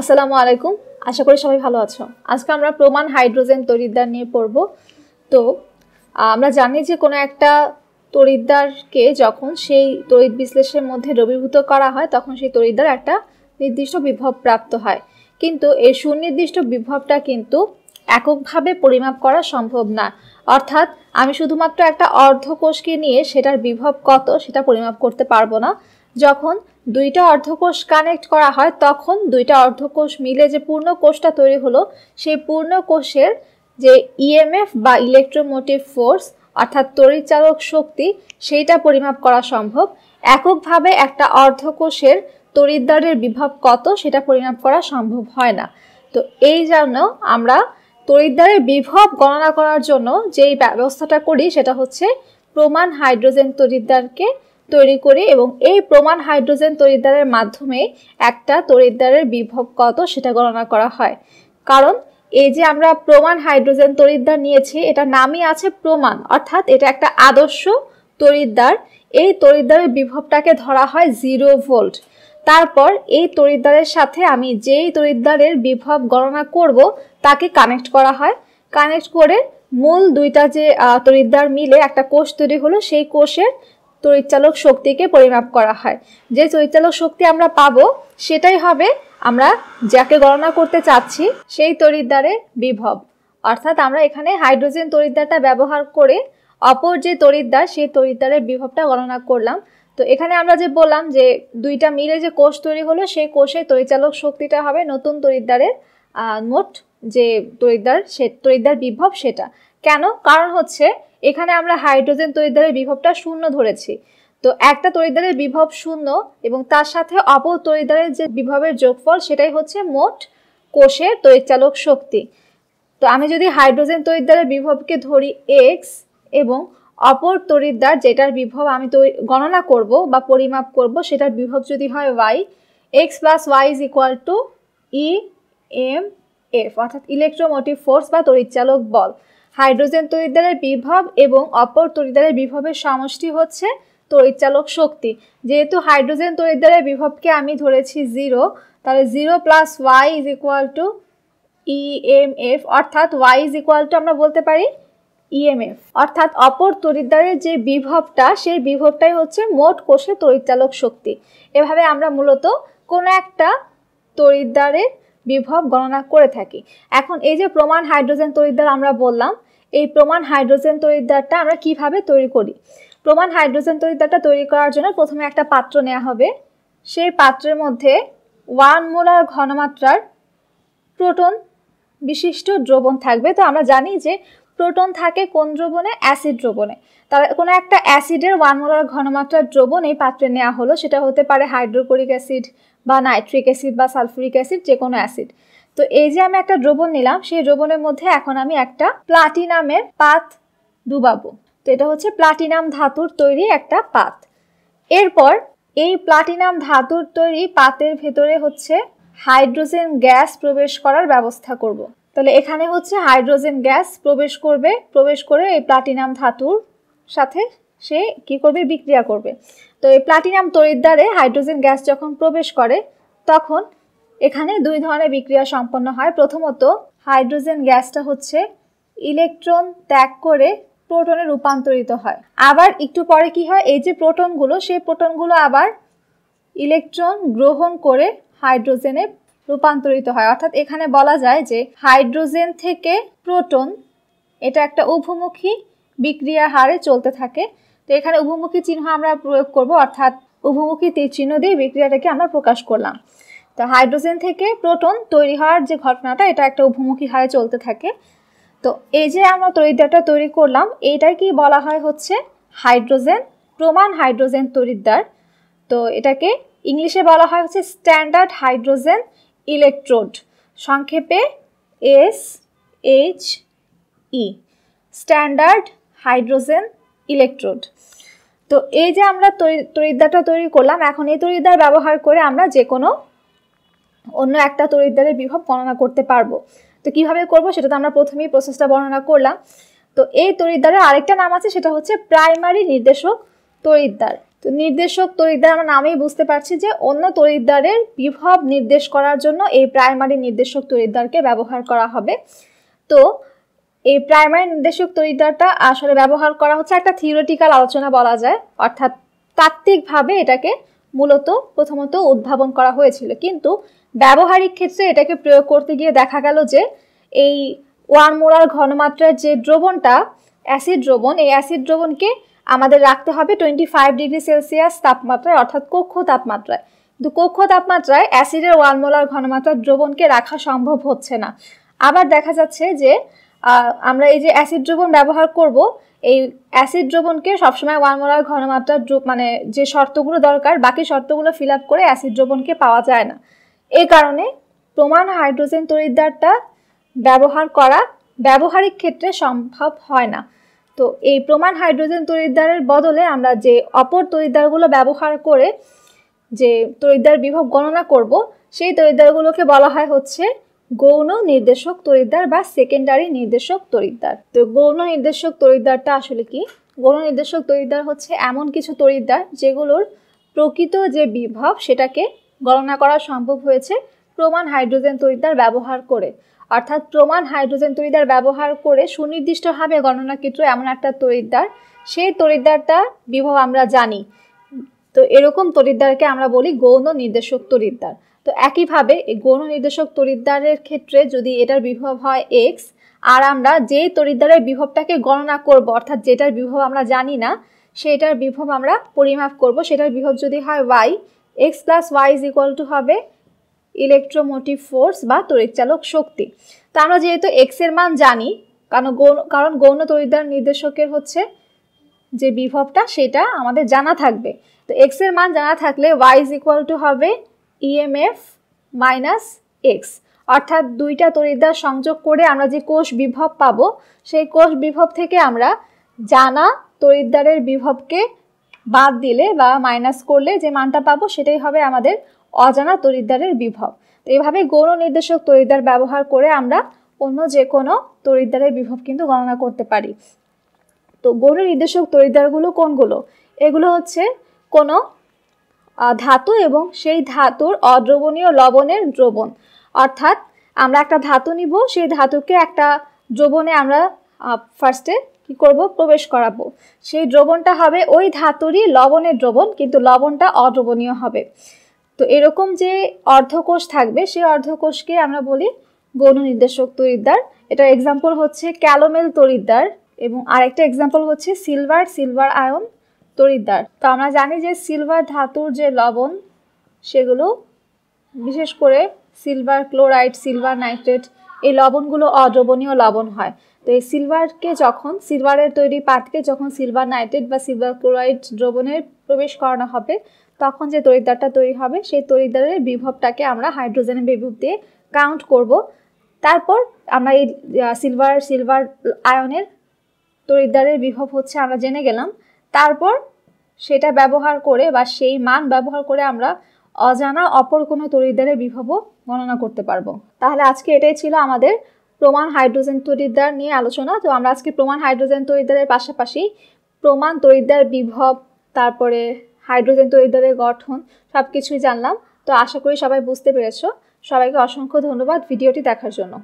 আসসালামু আলাইকুম আশা করি সবাই ভালো আছো আজকে আমরা প্রমাণ হাইড্রোজেন তরিদ্দার নিয়ে পড়ব তো আমরা জানি যে কোনো একটা তরিদ্দারকে যখন সেই তড়িৎ বিশ্লেষের মধ্যে রবীভূত করা হয় তখন সেই তরিদ্দার একটা নির্দিষ্ট বিভব প্রাপ্ত হয় কিন্তু এই সুনির্দিষ্ট বিভবটা কিন্তু এককভাবে পরিমাপ করা সম্ভব না অর্থাৎ আমি শুধুমাত্র একটা অর্ধকোষকে নিয়ে সেটার বিভব কত সেটা পরিমাপ করতে পারবো না যখন দুইটা অর্ধকোষ কানেক্ট করা হয় তখন দুইটা অর্ধকোষ মিলে যে পূর্ণ কোষটা তৈরি হলো সেই পূর্ণ কোষের যে ইএমএফ e বা ইলেকট্রোমোটিভ ফোর্স অর্থাৎ তড়িৎচালক শক্তি সেইটা পরিমাপ করা সম্ভব এককভাবে একটা অর্ধকোষের তড়িদ্বারের বিভব কত সেটা পরিমাপ করা সম্ভব হয় না তো এই জন্য আমরা তড়িদ্বারের বিভব গণনা করার জন্য যেই ব্যবস্থাটা করি সেটা হচ্ছে প্রমাণ হাইড্রোজেন তড়িদ্বারকে তৈরি করি এবং এই প্রমাণ হাইড্রোজেন তরিদ্দারের মাধ্যমে একটা তরিদ্দারের বিভব কত সেটা গণনা করা হয় কারণ এই যে আমরা প্রমাণ হাইড্রোজেন তরিদ্দার নিয়েছি এটা নামই আছে প্রমাণ অর্থাৎ এটা একটা আদর্শ তরিদ্দার এই তরিদ্দারের বিভবটাকে ধরা হয় জিরো ভোল্ট তারপর এই তরিদ্দারের সাথে আমি যেই তরিদ্বারের বিভব গণনা করব তাকে কানেক্ট করা হয় কানেক্ট করে মূল দুইটা যে তরিদ্দার মিলে একটা কোষ তৈরি হলো সেই কোষের তড়িৎচালক শক্তিকে পরিমাপ করা হয় যে তড়িৎচালক শক্তি আমরা পাবো সেটাই হবে আমরা যাকে গণনা করতে চাচ্ছি সেই তড়িৎদ্বারের বিভব অর্থাৎ আমরা এখানে হাইড্রোজেন তড়িৎদ্বারটা ব্যবহার করে অপর যে তড়িৎদ্বার সেই তড়িৎদ্বারের বিভবটা গণনা করলাম তো এখানে আমরা যে বললাম যে দুইটা মিলে যে কোষ তৈরি হলো সেই কোষে তরিচালক শক্তিটা হবে নতুন তরিদ্দারের মোট যে তরিদ্দার সে তরিদ্দার বিভব সেটা কেন কারণ হচ্ছে এখানে আমরা হাইড্রোজেন তরিদ্দারের বিভবটা শূন্য ধরেছি তো একটা তরিদ্বারের বিভব শূন্য এবং তার সাথে অপর তরিদ্দারের যে বিভবের যোগফল সেটাই হচ্ছে মোট কোষের তরিচালক শক্তি তো আমি যদি হাইড্রোজেন তরিদ্বারের বিভবকে ধরি এক্স এবং অপর তরিদ্বার যেটার বিভব আমি গণনা করব বা পরিমাপ করব সেটার বিভব যদি হয় Y X plus Y is equal to E M F অর্থাৎ ইলেকট্রোমোটিভ ফোর্স বা তরিচালক বল হাইড্রোজেন তরিদ্বারের বিভব এবং অপর তরিদ্বারের বিভবের সমষ্টি হচ্ছে তরিচালক শক্তি যেহেতু হাইড্রোজেন তরিদ্বারের বিভবকে আমি ধরেছি জিরো তাহলে zero plus Y is equal to EMF e অর্থাৎ ওয়াই ইজ ইকুয়াল টু আমরা বলতে পারি ইএমএফ e অর্থাৎ অপর তরিদ্বারের যে বিভবটা সেই বিভবটাই হচ্ছে মোট কোষের তরিচালক শক্তি এভাবে আমরা মূলত কোনো একটা তরিদ্বারের বিভব গণনা করে থাকি এখন এই যে প্রমাণ হাইড্রোজেন তরিদ্বার আমরা বললাম এই প্রমাণ হাইড্রোজেন তরিদ্বারটা আমরা কিভাবে তৈরি করি প্রমাণ হাইড্রোজেন তরিদ্বারটা তৈরি করার জন্য প্রথমে একটা পাত্র নেওয়া হবে সেই পাত্রের মধ্যে ওয়ান মোলার ঘনমাত্রার প্রোটন বিশিষ্ট দ্রবণ থাকবে তো আমরা জানি যে প্রোটন থাকে কোন দ্রবণে অ্যাসিড দ্রবণে তাহলে কোনো একটা অ্যাসিডের ওয়ান মোলার ঘনমাত্রার দ্রবণ এই পাত্রে নেওয়া হলো সেটা হতে পারে হাইড্রোক্লোরিক অ্যাসিড বা নাইট্রিক অ্যাসিড বা সালফুরিক অ্যাসিড যে কোনো অ্যাসিড তো এই যে আমি একটা দ্রবণ নিলাম সেই দ্রবণের মধ্যে এখন আমি একটা প্লাটিনামের পাত ডুবাবো তো এটা হচ্ছে প্লাটিনাম ধাতুর তৈরি একটা পাত এরপর এই প্লাটিনাম ধাতুর তৈরি পাতের ভেতরে হচ্ছে হাইড্রোজেন গ্যাস প্রবেশ করার ব্যবস্থা করব। তাহলে এখানে হচ্ছে হাইড্রোজেন গ্যাস প্রবেশ করবে প্রবেশ করে এই প্লাটিনাম ধাতুর সাথে সে কি করবে বিক্রিয়া করবে তো এই প্লাটিনাম তরিদ্বারে হাইড্রোজেন গ্যাস যখন প্রবেশ করে তখন এখানে দুই ধরনের বিক্রিয়া সম্পন্ন হয় প্রথমত হাইড্রোজেন গ্যাসটা হচ্ছে ইলেকট্রন ত্যাগ করে প্রোটনে রূপান্তরিত হয় আবার একটু পরে কি হয় এই যে প্রোটনগুলো সেই প্রোটনগুলো আবার ইলেকট্রন গ্রহণ করে হাইড্রোজেনে রূপান্তরিত হয় অর্থাৎ এখানে বলা যায় যে হাইড্রোজেন থেকে প্রোটন এটা একটা উভমুখী বিক্রিয়া হারে চলতে থাকে তো এখানে উভমুখী চিহ্ন আমরা প্রয়োগ করব অর্থাৎ উভমুখী চিহ্ন দিয়ে বিক্রিয়াটাকে আমরা প্রকাশ করলাম তো হাইড্রোজেন থেকে প্রোটন তৈরি হওয়ার যে ঘটনাটা এটা একটা উভমুখী হারে চলতে থাকে তো এই যে আমরা তরিদ্বারটা তৈরি করলাম এইটাকেই বলা হয় হচ্ছে হাইড্রোজেন প্রমাণ হাইড্রোজেন তরিদ্বার তো এটাকে ইংলিশে বলা হয় হচ্ছে স্ট্যান্ডার্ড হাইড্রোজেন ইলেকট্রোড সংক্ষেপে S H E standard hydrogen electrode তো এই যে আমরা তরিদ্দারটা তৈরি করলাম এখন এই তরিদ্দার ব্যবহার করে আমরা যে কোনো অন্য একটা তরিদ্দারের বিভব গণনা করতে পারবো তো কিভাবে করব সেটা তো আমরা প্রথমেই প্রসেসটা বর্ণনা করলাম তো এই তরিদ্দারের আরেকটা নাম আছে সেটা হচ্ছে প্রাইমারি নির্দেশক তরিদ্দার তো নির্দেশক তরিদ্দার আমরা নামেই বুঝতে পারছি যে অন্য তরিদ্দারের বিভব নির্দেশ করার জন্য এই প্রাইমারি নির্দেশক তরিদ্দারকে ব্যবহার করা হবে তো এই প্রাইমারি নির্দেশক তরিদারটা আসলে ব্যবহার করা হচ্ছে একটা থিওরিটিক্যাল আলোচনা বলা যায় অর্থাৎ তাত্ত্বিকভাবে এটাকে মূলত প্রথমত উদ্ভাবন করা হয়েছিল কিন্তু ব্যবহারিক ক্ষেত্রে এটাকে প্রয়োগ করতে গিয়ে দেখা গেল যে এই ওয়ান মোলার ঘনমাত্রার যে দ্রবণটা অ্যাসিড দ্রবণ এই অ্যাসিড দ্রবণকে আমাদের রাখতে হবে টোয়েন্টি ফাইভ ডিগ্রি সেলসিয়াস তাপমাত্রায় অর্থাৎ কক্ষ তাপমাত্রায় কিন্তু কক্ষ তাপমাত্রায় অ্যাসিডের ওয়ান মোলার ঘনমাত্রার দ্রবণকে রাখা সম্ভব হচ্ছে না আবার দেখা যাচ্ছে যে আমরা এই যে অ্যাসিড দ্রবণ ব্যবহার করব এই অ্যাসিড দ্রবণকে সবসময় ওয়ান মোলার ঘনমাত্রার মানে যে শর্তগুলো দরকার বাকি শর্তগুলো ফিল আপ করে অ্যাসিড দ্রবণকে পাওয়া যায় না এ কারণে প্রমাণ হাইড্রোজেন তরিদ্দারটা ব্যবহার করা ব্যবহারিক ক্ষেত্রে সম্ভব হয় না তো এই প্রমাণ হাইড্রোজেন তরিদ্দারের বদলে আমরা যে অপর তরিদ্দারগুলো ব্যবহার করে যে তরিদ্দার বিভব গণনা করব সেই তরিদ্দারগুলোকে বলা হয় হচ্ছে গৌণ নির্দেশক তরিদ্দার বা সেকেন্ডারি নির্দেশক তরিদ্দার তো গৌণ নির্দেশক তরিদ্দারটা আসলে কি গৌণ নির্দেশক তরিদ্দার হচ্ছে এমন কিছু তরিদ্দার যেগুলোর প্রকৃত যে বিভব সেটাকে গণনা করা সম্ভব হয়েছে প্রমাণ হাইড্রোজেন তরিদ্দার ব্যবহার করে অর্থাৎ প্রমাণ হাইড্রোজেন তরিদ্দার ব্যবহার করে সুনির্দিষ্টভাবে গণনাকৃত এমন একটা তরিদ্দার সেই তরিদ্দারটা বিভব আমরা জানি তো এরকম তরিদ্দারকে আমরা বলি গৌণ নির্দেশক তরিদ্দার তো একইভাবে গৌণ নির্দেশক তরিদ্দারের ক্ষেত্রে যদি এটার বিভব হয় এক্স আর আমরা যে তরিদ্দারের বিভবটাকে গণনা করব অর্থাৎ যেটার বিভব আমরা জানি না সেটার বিভব আমরা পরিমাপ করব সেটার বিভব যদি হয় Y X plus Y is equal to হবে ইলেকট্রোমোটিভ ফোর্স বা তড়িৎচালক শক্তি তা আমরা যেহেতু এক্সের মান জানি কারণ গৌণ কারণ গৌণ তরিদ্দার নির্দেশকের হচ্ছে যে বিভবটা সেটা আমাদের জানা থাকবে তো এক্সের মান জানা থাকলে ওয়াই ইজ ইকুয়াল টু হবে ইএমএফ মাইনাস এক্স অর্থাৎ দুইটা তরিদ্দার সংযোগ করে আমরা যে কোষ বিভব পাব সেই কোষ বিভব থেকে আমরা জানা তরিদ্বারের বিভবকে বাদ দিলে বা মাইনাস করলে যে মানটা পাবো সেটাই হবে আমাদের অজানা তরিদ্দারের বিভব তো এভাবে গৌণ নির্দেশক তরিদ্দার ব্যবহার করে আমরা অন্য যে কোনো তরিদ্দারের বিভব কিন্তু গণনা করতে পারি তো গৌণ নির্দেশক তরিদ্বারগুলো কোনগুলো এগুলো হচ্ছে কোনো ধাতু এবং সেই ধাতুর অদ্রবণীয় লবণের দ্রবণ অর্থাৎ আমরা একটা ধাতু নিব সেই ধাতুকে একটা দ্রবণে আমরা ফার্স্টে কি করব প্রবেশ করাবো সেই দ্রবণটা হবে ওই ধাতুরই লবণের দ্রবণ কিন্তু লবণটা অদ্রবণীয় হবে তো এরকম যে অর্ধকোষ থাকবে সেই অর্ধকোষকে আমরা বলি গণ নির্দেশক তরিদ্দার এটা এক্সাম্পল হচ্ছে ক্যালোমেল তরিদ্দার এবং আরেকটা এক্সাম্পল হচ্ছে সিলভার সিলভার আয়ন তরিদ্দার তো আমরা জানি যে সিলভার ধাতুর যে লবণ সেগুলো বিশেষ করে সিলভার ক্লোরাইড সিলভার নাইট্রেট এই লবণগুলো অদ্রবণীয় লবণ হয় তো এই সিলভারকে যখন সিলভারের তৈরি পাতকে যখন সিলভার নাইট্রেট বা সিলভার ক্লোরাইড দ্রবণে প্রবেশ করানো হবে তখন যে তরিদ্দারটা তৈরি হবে সেই তরিদ্দারের বিভবটাকে আমরা হাইড্রোজেনের বিভব দিয়ে কাউন্ট করব তারপর আমরা এই সিলভার সিলভার আয়নের তরিদ্দারের বিভব হচ্ছে আমরা জেনে গেলাম তারপর সেটা ব্যবহার করে বা সেই মান ব্যবহার করে আমরা অজানা অপর কোনো তরিদ্দারের বিভব গণনা করতে পারবো তাহলে আজকে এটাই ছিল আমাদের প্রমাণ হাইড্রোজেন তরিদ্বার নিয়ে আলোচনা তো আমরা আজকে প্রমাণ হাইড্রোজেন তরিদ্বারের পাশাপাশি প্রমাণ তরিদ্বার বিভব তারপরে হাইড্রোজেন তরিদ্দারের গঠন সব কিছুই জানলাম তো আশা করি সবাই বুঝতে পেরেছো সবাইকে অসংখ্য ধন্যবাদ ভিডিওটি দেখার জন্য